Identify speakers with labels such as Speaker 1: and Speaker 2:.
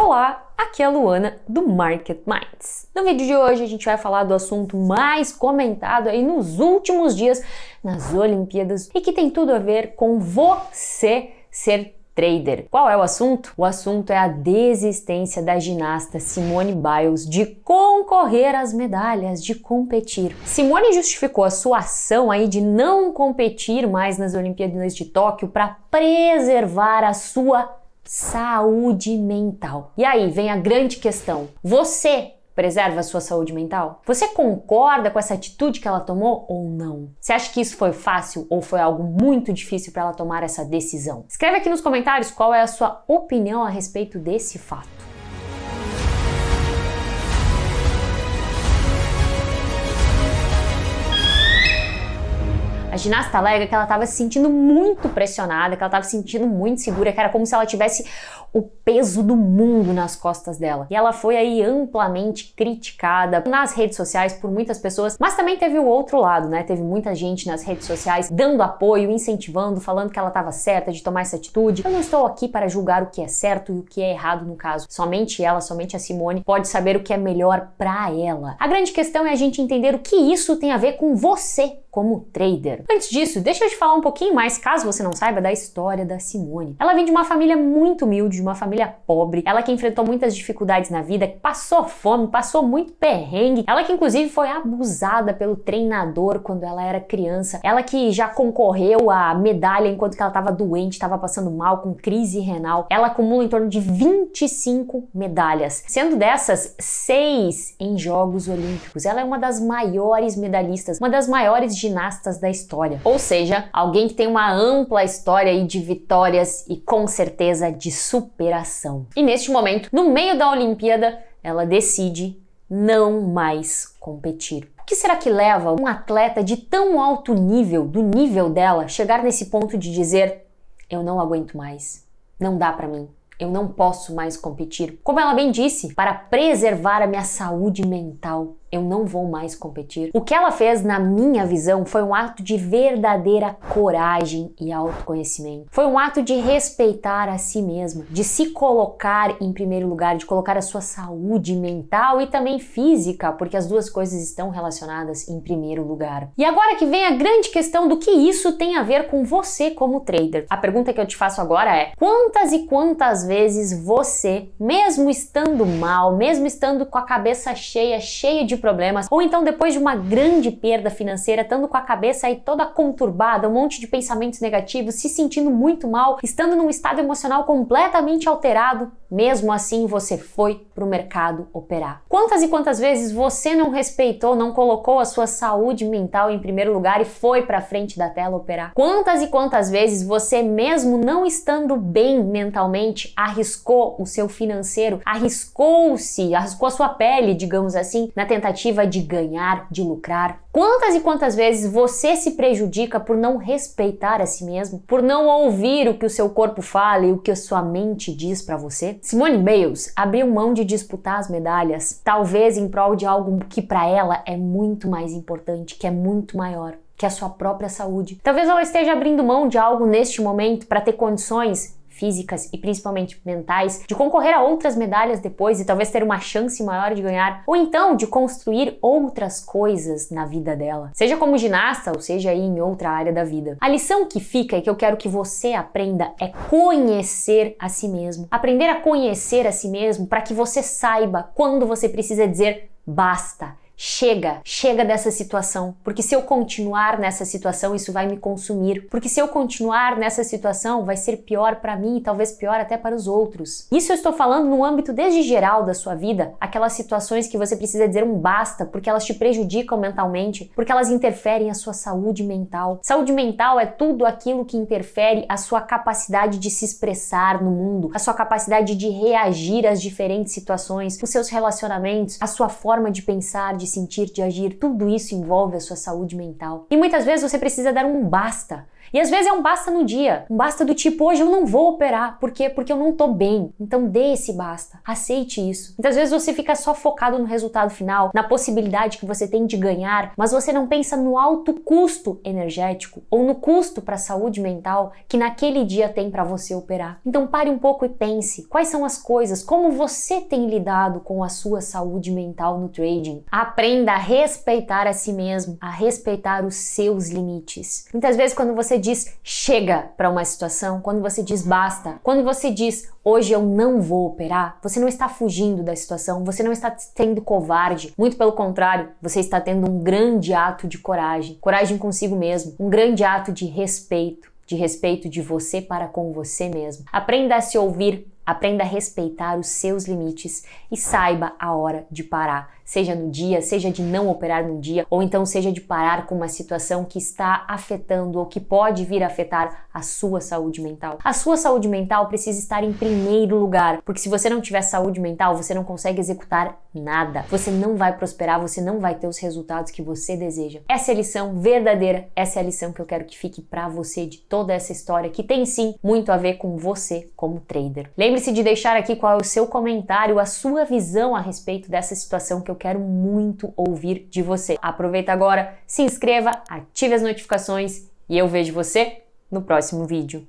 Speaker 1: Olá, aqui é a Luana do Market Minds. No vídeo de hoje a gente vai falar do assunto mais comentado aí nos últimos dias nas Olimpíadas e que tem tudo a ver com você ser trader. Qual é o assunto? O assunto é a desistência da ginasta Simone Biles de concorrer às medalhas, de competir. Simone justificou a sua ação aí de não competir mais nas Olimpíadas de Tóquio para preservar a sua saúde mental. E aí vem a grande questão: você preserva a sua saúde mental? Você concorda com essa atitude que ela tomou ou não? Você acha que isso foi fácil ou foi algo muito difícil para ela tomar essa decisão? Escreve aqui nos comentários qual é a sua opinião a respeito desse fato. ginasta alega que ela estava se sentindo muito pressionada, que ela estava se sentindo muito segura, que era como se ela tivesse o peso do mundo nas costas dela. E ela foi aí amplamente criticada nas redes sociais por muitas pessoas, mas também teve o outro lado, né? Teve muita gente nas redes sociais dando apoio, incentivando, falando que ela estava certa de tomar essa atitude. Eu não estou aqui para julgar o que é certo e o que é errado no caso. Somente ela, somente a Simone pode saber o que é melhor para ela. A grande questão é a gente entender o que isso tem a ver com você como trader. Antes disso, deixa eu te falar um pouquinho mais, caso você não saiba, da história da Simone. Ela vem de uma família muito humilde, de uma família pobre, ela que enfrentou muitas dificuldades na vida, que passou fome, passou muito perrengue, ela que inclusive foi abusada pelo treinador quando ela era criança, ela que já concorreu à medalha enquanto que ela estava doente, estava passando mal, com crise renal. Ela acumula em torno de 25 medalhas, sendo dessas seis em Jogos Olímpicos. Ela é uma das maiores medalhistas, uma das maiores ginastas da história. Ou seja, alguém que tem uma ampla história de vitórias e com certeza de superação. E neste momento, no meio da Olimpíada, ela decide não mais competir. O que será que leva um atleta de tão alto nível, do nível dela, chegar nesse ponto de dizer: eu não aguento mais, não dá para mim, eu não posso mais competir? Como ela bem disse, para preservar a minha saúde mental, eu não vou mais competir. O que ela fez, na minha visão, foi um ato de verdadeira coragem e autoconhecimento. Foi um ato de respeitar a si mesma, de se colocar em primeiro lugar, de colocar a sua saúde mental e também física, porque as duas coisas estão relacionadas em primeiro lugar. E agora que vem a grande questão do que isso tem a ver com você como trader. A pergunta que eu te faço agora é: quantas e quantas vezes você, mesmo estando mal, mesmo estando com a cabeça cheia, cheia de problemas, ou então depois de uma grande perda financeira, estando com a cabeça aí toda conturbada, um monte de pensamentos negativos, se sentindo muito mal, estando num estado emocional completamente alterado, mesmo assim você foi para o mercado operar. Quantas e quantas vezes você não respeitou, não colocou a sua saúde mental em primeiro lugar e foi para frente da tela operar? Quantas e quantas vezes você mesmo não estando bem mentalmente arriscou o seu financeiro, arriscou-se, arriscou a sua pele, digamos assim, na tentativa tentativa de ganhar, de lucrar? Quantas e quantas vezes você se prejudica por não respeitar a si mesmo, por não ouvir o que o seu corpo fala e o que a sua mente diz para você? Simone Biles abriu mão de disputar as medalhas, talvez em prol de algo que para ela é muito mais importante, que é muito maior, que é a sua própria saúde. Talvez ela esteja abrindo mão de algo neste momento para ter condições físicas e principalmente mentais, de concorrer a outras medalhas depois e talvez ter uma chance maior de ganhar, ou então de construir outras coisas na vida dela, seja como ginasta ou seja aí em outra área da vida. A lição que fica e que eu quero que você aprenda é conhecer a si mesmo. Aprender a conhecer a si mesmo para que você saiba quando você precisa dizer basta chega, chega dessa situação, porque se eu continuar nessa situação, isso vai me consumir, porque se eu continuar nessa situação, vai ser pior para mim e talvez pior até para os outros. Isso eu estou falando no âmbito desde geral da sua vida, aquelas situações que você precisa dizer um basta, porque elas te prejudicam mentalmente, porque elas interferem a sua saúde mental. Saúde mental é tudo aquilo que interfere a sua capacidade de se expressar no mundo, a sua capacidade de reagir às diferentes situações, os seus relacionamentos, a sua forma de pensar, de sentir, de agir, tudo isso envolve a sua saúde mental. E muitas vezes você precisa dar um basta e às vezes é um basta no dia, um basta do tipo, hoje eu não vou operar, por quê? Porque eu não tô bem. Então dê esse basta, aceite isso. Muitas vezes você fica só focado no resultado final, na possibilidade que você tem de ganhar, mas você não pensa no alto custo energético ou no custo para a saúde mental que naquele dia tem para você operar. Então pare um pouco e pense quais são as coisas, como você tem lidado com a sua saúde mental no trading. Aprenda a respeitar a si mesmo, a respeitar os seus limites. Muitas vezes quando você diz chega para uma situação, quando você diz basta, quando você diz hoje eu não vou operar, você não está fugindo da situação, você não está sendo covarde, muito pelo contrário, você está tendo um grande ato de coragem, coragem consigo mesmo, um grande ato de respeito, de respeito de você para com você mesmo. Aprenda a se ouvir, aprenda a respeitar os seus limites e saiba a hora de parar seja no dia, seja de não operar no dia, ou então seja de parar com uma situação que está afetando ou que pode vir a afetar a sua saúde mental. A sua saúde mental precisa estar em primeiro lugar, porque se você não tiver saúde mental, você não consegue executar nada. Você não vai prosperar, você não vai ter os resultados que você deseja. Essa é a lição verdadeira, essa é a lição que eu quero que fique para você de toda essa história que tem sim muito a ver com você como trader. Lembre-se de deixar aqui qual é o seu comentário, a sua visão a respeito dessa situação que eu quero muito ouvir de você. Aproveita agora, se inscreva, ative as notificações e eu vejo você no próximo vídeo.